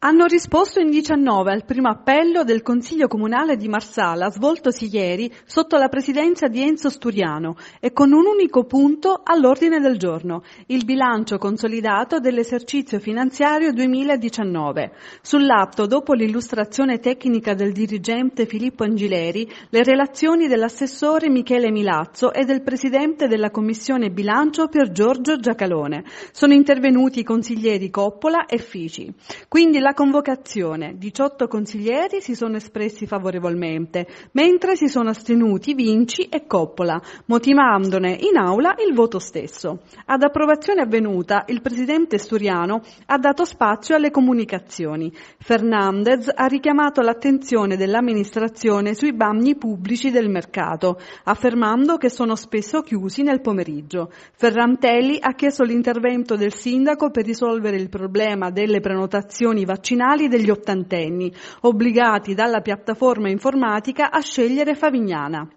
Hanno risposto in 19 al primo appello del Consiglio Comunale di Marsala svoltosi ieri sotto la presidenza di Enzo Sturiano e con un unico punto all'ordine del giorno, il bilancio consolidato dell'esercizio finanziario 2019. Sull'atto, dopo l'illustrazione tecnica del dirigente Filippo Angileri, le relazioni dell'assessore Michele Milazzo e del presidente della Commissione Bilancio Pier Giorgio Giacalone. Sono intervenuti i consiglieri Coppola e Fici. Quindi nella convocazione 18 consiglieri si sono espressi favorevolmente, mentre si sono astenuti Vinci e Coppola, motivandone in aula il voto stesso. Ad approvazione avvenuta, il presidente Sturiano ha dato spazio alle comunicazioni. Fernandez ha richiamato l'attenzione dell'amministrazione sui bagni pubblici del mercato, affermando che sono spesso chiusi nel pomeriggio. Ferrantelli ha chiesto l'intervento del sindaco per risolvere il problema delle prenotazioni vaccinali vaccinali degli ottantenni, obbligati dalla piattaforma informatica a scegliere Favignana.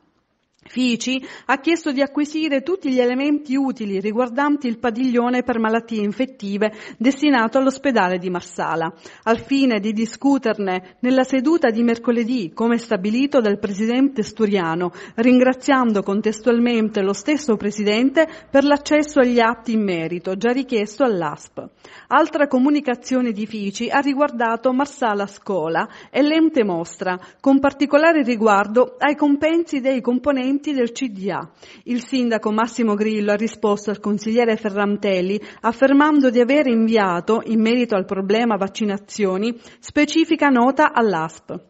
Fici ha chiesto di acquisire tutti gli elementi utili riguardanti il padiglione per malattie infettive destinato all'ospedale di Marsala, al fine di discuterne nella seduta di mercoledì, come stabilito dal Presidente Sturiano, ringraziando contestualmente lo stesso Presidente per l'accesso agli atti in merito, già richiesto all'ASP. Altra comunicazione di Fici ha riguardato Marsala Scola e l'ente mostra, con particolare riguardo ai compensi dei componenti componenti del CDA. Il sindaco Massimo Grillo ha risposto al consigliere Ferrantelli affermando di aver inviato, in merito al problema vaccinazioni, specifica nota all'ASP.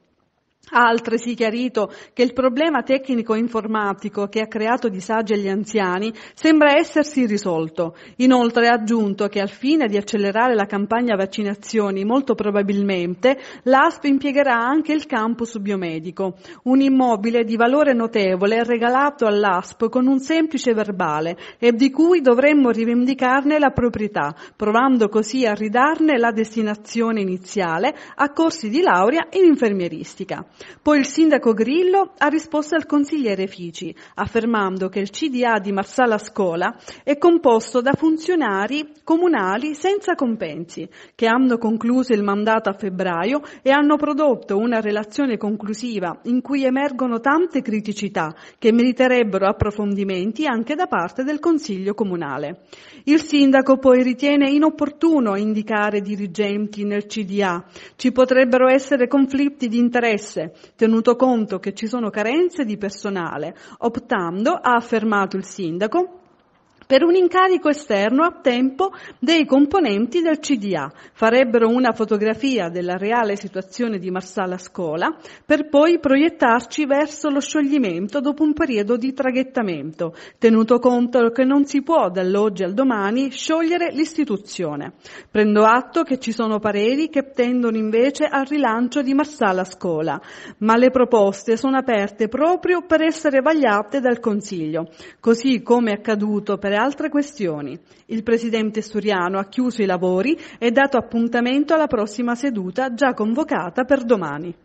Ha altresì chiarito che il problema tecnico-informatico che ha creato disagi agli anziani sembra essersi risolto. Inoltre ha aggiunto che al fine di accelerare la campagna vaccinazioni molto probabilmente l'ASP impiegherà anche il campus biomedico, un immobile di valore notevole regalato all'ASP con un semplice verbale e di cui dovremmo rivendicarne la proprietà, provando così a ridarne la destinazione iniziale a corsi di laurea in infermieristica. Poi il sindaco Grillo ha risposto al consigliere Fici, affermando che il CDA di Marsala Scola è composto da funzionari comunali senza compensi, che hanno concluso il mandato a febbraio e hanno prodotto una relazione conclusiva in cui emergono tante criticità che meriterebbero approfondimenti anche da parte del Consiglio Comunale. Il sindaco poi ritiene inopportuno indicare dirigenti nel CDA. Ci potrebbero essere conflitti di interesse carenze, tenuto conto che ci sono carenze di personale, optando, ha affermato il sindaco, per un incarico esterno a tempo dei componenti del CDA. Farebbero una fotografia della reale situazione di Marsala Scola per poi proiettarci verso lo scioglimento dopo un periodo di traghettamento, tenuto conto che non si può dall'oggi al domani sciogliere l'istituzione. Prendo atto che ci sono pareri che tendono invece al rilancio di Marsala Scola, ma le proposte sono aperte proprio per essere vagliate dal Consiglio, così come è accaduto per altre questioni. Il presidente Suriano ha chiuso i lavori e dato appuntamento alla prossima seduta già convocata per domani.